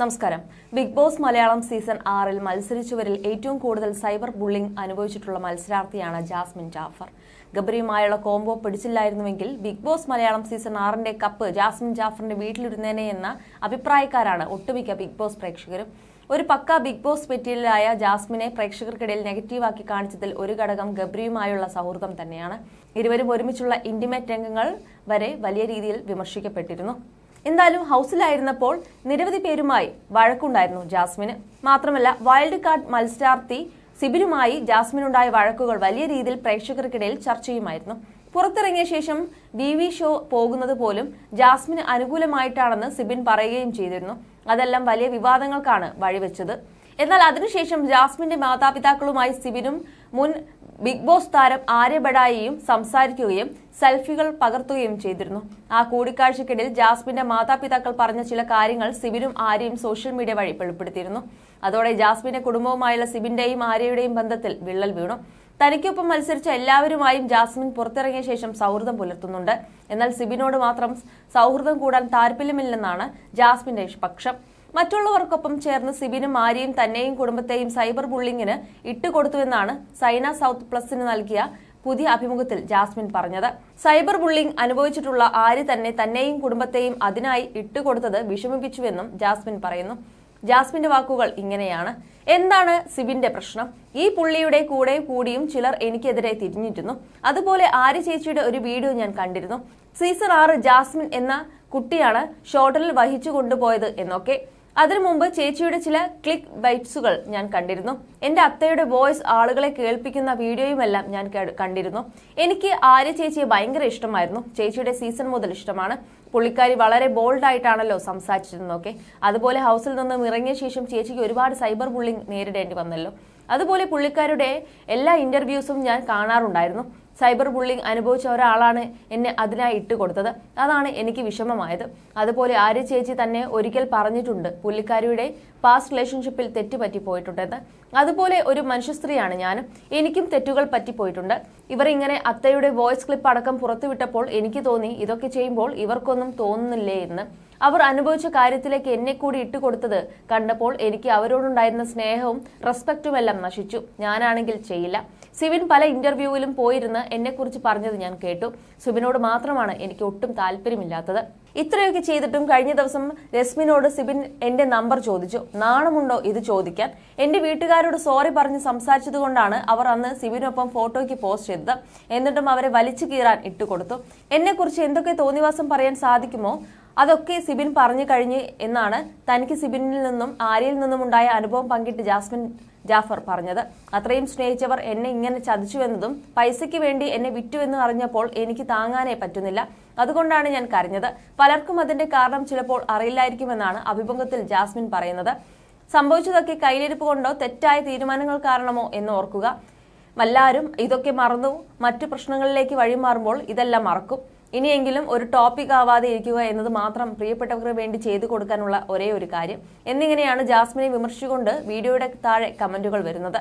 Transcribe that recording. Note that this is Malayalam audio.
നമസ്കാരം ബിഗ് ബോസ് മലയാളം സീസൺ ആറിൽ മത്സരിച്ചവരിൽ ഏറ്റവും കൂടുതൽ സൈബർ ബുള്ളിംഗ് അനുഭവിച്ചിട്ടുള്ള മത്സരാർത്ഥിയാണ് ജാസ്മിൻ ജാഫർ ഗബരിയുമായുള്ള കോംബോ പിടിച്ചില്ലായിരുന്നുവെങ്കിൽ ബിഗ് ബോസ് മലയാളം സീസൺ ആറിന്റെ കപ്പ് ജാസ്മിൻ ജാഫറിന്റെ വീട്ടിലിരുന്നേനെ എന്ന അഭിപ്രായക്കാരാണ് ഒട്ടുമിക്ക ബിഗ് ബോസ് പ്രേക്ഷകരും ഒരു പക്ക ബിഗ് ബോസ് മെറ്റീരിയലായ ജാസ്മിനെ പ്രേക്ഷകർക്കിടയിൽ നെഗറ്റീവാക്കി കാണിച്ചതിൽ ഒരു ഘടകം ഗബ്രിയുമായുള്ള സൗഹൃദം തന്നെയാണ് ഇരുവരും ഒരുമിച്ചുള്ള ഇന്റിമേറ്റ് രംഗങ്ങൾ വരെ വലിയ രീതിയിൽ വിമർശിക്കപ്പെട്ടിരുന്നു എന്തായാലും ഹൗസിലായിരുന്നപ്പോൾ നിരവധി പേരുമായി വഴക്കുണ്ടായിരുന്നു ജാസ്മിന് മാത്രമല്ല വൈൽഡ് കാർഡ് മത്സരാർത്ഥി സിബിനുമായി ജാസ്മിനുണ്ടായ വഴക്കുകൾ വലിയ രീതിയിൽ പ്രേക്ഷകർക്കിടയിൽ ചർച്ചയുമായിരുന്നു പുറത്തിറങ്ങിയ ശേഷം വി വി ഷോ പോകുന്നത് പോലും ജാസ്മിന് അനുകൂലമായിട്ടാണെന്ന് സിബിൻ പറയുകയും ചെയ്തിരുന്നു അതെല്ലാം വലിയ വിവാദങ്ങൾക്കാണ് വഴിവെച്ചത് എന്നാൽ അതിനുശേഷം ജാസ്മിന്റെ മാതാപിതാക്കളുമായി സിബിനും മുൻ ബിഗ് ബോസ് താരം ആര്യ സംസാരിക്കുകയും സെൽഫികൾ പകർത്തുകയും ചെയ്തിരുന്നു ആ കൂടിക്കാഴ്ചക്കിടയിൽ ജാസ്മിന്റെ മാതാപിതാക്കൾ പറഞ്ഞ ചില കാര്യങ്ങൾ സിബിനും ആര്യയും സോഷ്യൽ മീഡിയ വഴി വെളിപ്പെടുത്തിയിരുന്നു അതോടെ ജാസ്മിന്റെ കുടുംബവുമായുള്ള സിബിന്റെയും ആര്യയുടെയും ബന്ധത്തിൽ വിള്ളൽ വീണു തനിക്കൊപ്പം മത്സരിച്ച എല്ലാവരുമായും ജാസ്മിൻ പുറത്തിറങ്ങിയ ശേഷം സൗഹൃദം പുലർത്തുന്നുണ്ട് എന്നാൽ സിബിനോട് മാത്രം സൗഹൃദം കൂടാൻ താല്പര്യമില്ലെന്നാണ് ജാസ്മിന്റെ പക്ഷം മറ്റുള്ളവർക്കൊപ്പം ചേർന്ന് സിബിനും ആര്യയും തന്നെയും കുടുംബത്തെയും സൈബർ ബുള്ളിങ്ങിന് ഇട്ടുകൊടുത്തുവെന്നാണ് സൈന സൗത്ത് പ്ലസിന് നൽകിയ പുതിയ അഭിമുഖത്തിൽ ജാസ്മിൻ പറഞ്ഞത് സൈബർ ബുള്ളിംഗ് അനുഭവിച്ചിട്ടുള്ള ആര്യ തന്നെ തന്നെയും കുടുംബത്തെയും അതിനായി ഇട്ടുകൊടുത്തത് വിഷമിപ്പിച്ചുവെന്നും ജാസ്മിൻ പറയുന്നു ജാസ്മിന്റെ വാക്കുകൾ ഇങ്ങനെയാണ് എന്താണ് സിബിന്റെ പ്രശ്നം ഈ പുള്ളിയുടെ കൂടെ കൂടിയും ചിലർ എനിക്കെതിരെ തിരിഞ്ഞിരുന്നു അതുപോലെ ആര്യ ചേച്ചിയുടെ ഒരു വീഡിയോ ഞാൻ കണ്ടിരുന്നു സീസൺ ആറ് ജാസ്മിൻ എന്ന കുട്ടിയാണ് ഷോട്ടലിൽ വഹിച്ചു കൊണ്ടുപോയത് എന്നൊക്കെ അതിനു മുമ്പ് ചേച്ചിയുടെ ചില ക്ലിക്ക് ബൈറ്റ്സുകൾ ഞാൻ കണ്ടിരുന്നു എൻ്റെ അത്തയുടെ വോയിസ് ആളുകളെ കേൾപ്പിക്കുന്ന വീഡിയോയുമെല്ലാം ഞാൻ കണ്ടിരുന്നു എനിക്ക് ആര്യ ചേച്ചിയെ ഭയങ്കര ഇഷ്ടമായിരുന്നു ചേച്ചിയുടെ സീസൺ മുതൽ ഇഷ്ടമാണ് പുള്ളിക്കാരി വളരെ ബോൾഡായിട്ടാണല്ലോ സംസാരിച്ചിരുന്നൊക്കെ അതുപോലെ ഹൗസിൽ നിന്നും ഇറങ്ങിയ ശേഷം ചേച്ചിക്ക് ഒരുപാട് സൈബർ ബുള്ളിംഗ് നേരിടേണ്ടി വന്നല്ലോ അതുപോലെ പുള്ളിക്കാരുടെ എല്ലാ ഇൻ്റർവ്യൂസും ഞാൻ കാണാറുണ്ടായിരുന്നു സൈബർ ബുള്ളിങ് അനുഭവിച്ച ഒരാളാണ് എന്നെ അതിനായി കൊടുത്തത് അതാണ് എനിക്ക് വിഷമമായത് അതുപോലെ ആര്യ ചേച്ചി തന്നെ ഒരിക്കൽ പറഞ്ഞിട്ടുണ്ട് പുള്ളിക്കാരിയുടെ പാസ്റ്റ് റിലേഷൻഷിപ്പിൽ തെറ്റ് പറ്റിപ്പോയിട്ടുണ്ടെന്ന് അതുപോലെ ഒരു മനുഷ്യസ്ത്രീയാണ് ഞാൻ എനിക്കും തെറ്റുകൾ പറ്റിപ്പോയിട്ടുണ്ട് ഇവർ ഇങ്ങനെ അത്തയുടെ വോയിസ് ക്ലിപ്പ് അടക്കം പുറത്തുവിട്ടപ്പോൾ എനിക്ക് തോന്നി ഇതൊക്കെ ചെയ്യുമ്പോൾ ഇവർക്കൊന്നും തോന്നുന്നില്ലേ എന്ന് അവർ അനുഭവിച്ച കാര്യത്തിലേക്ക് എന്നെ കൂടി ഇട്ടുകൊടുത്തത് കണ്ടപ്പോൾ എനിക്ക് അവരോടുണ്ടായിരുന്ന സ്നേഹവും റെസ്പെക്റ്റുമെല്ലാം നശിച്ചു ഞാനാണെങ്കിൽ ചെയ്യില്ല സിവിൻ പല ഇന്റർവ്യൂവിലും പോയിരുന്ന് എന്നെക്കുറിച്ച് പറഞ്ഞത് ഞാൻ കേട്ടു സിബിനോട് മാത്രമാണ് എനിക്ക് ഒട്ടും താല്പര്യമില്ലാത്തത് ഇത്രയൊക്കെ ചെയ്തിട്ടും കഴിഞ്ഞ ദിവസം രശ്മിനോട് സിബിൻ എന്റെ നമ്പർ ചോദിച്ചു നാണമുണ്ടോ ഇത് ചോദിക്കാൻ എന്റെ വീട്ടുകാരോട് സോറി പറഞ്ഞ് സംസാരിച്ചതുകൊണ്ടാണ് അവർ അന്ന് സിബിനൊപ്പം ഫോട്ടോയ്ക്ക് പോസ്റ്റ് ചെയ്തത് എന്നിട്ടും അവരെ വലിച്ചു കീറാൻ ഇട്ടുകൊടുത്തു എന്നെക്കുറിച്ച് എന്തൊക്കെ തോന്നിവാസം പറയാൻ സാധിക്കുമോ അതൊക്കെ സിബിൻ പറഞ്ഞു കഴിഞ്ഞ് എന്നാണ് തനിക്ക് സിബിനിൽ നിന്നും ആര്യയിൽ നിന്നും ഉണ്ടായ അനുഭവം പങ്കിട്ട് ജാസ്മിൻ ജാഫർ പറഞ്ഞത് അത്രയും സ്നേഹിച്ചവർ എന്നെ ഇങ്ങനെ ചതിച്ചുവെന്നതും പൈസയ്ക്ക് വേണ്ടി എന്നെ വിറ്റുവെന്ന് അറിഞ്ഞപ്പോൾ എനിക്ക് താങ്ങാനേ പറ്റുന്നില്ല അതുകൊണ്ടാണ് ഞാൻ കരഞ്ഞത് പലർക്കും അതിന്റെ കാരണം ചിലപ്പോൾ അറിയില്ലായിരിക്കുമെന്നാണ് അഭിമുഖത്തിൽ ജാസ്മിൻ പറയുന്നത് സംഭവിച്ചതൊക്കെ കയ്യിലിരിപ്പ് കൊണ്ടോ തെറ്റായ തീരുമാനങ്ങൾ കാരണമോ എന്ന് ഓർക്കുക എല്ലാവരും ഇതൊക്കെ മറന്നു മറ്റു പ്രശ്നങ്ങളിലേക്ക് വഴിമാറുമ്പോൾ ഇതെല്ലാം മറക്കും ഇനിയെങ്കിലും ഒരു ടോപ്പിക് ആവാതെ ഇരിക്കുക എന്നത് മാത്രം പ്രിയപ്പെട്ടവർക്ക് വേണ്ടി ചെയ്തു കൊടുക്കാനുള്ള ഒരേ ഒരു കാര്യം എന്നിങ്ങനെയാണ് ജാസ്മിനെ വിമർശിച്ചുകൊണ്ട് വീഡിയോയുടെ താഴെ കമന്റുകൾ വരുന്നത്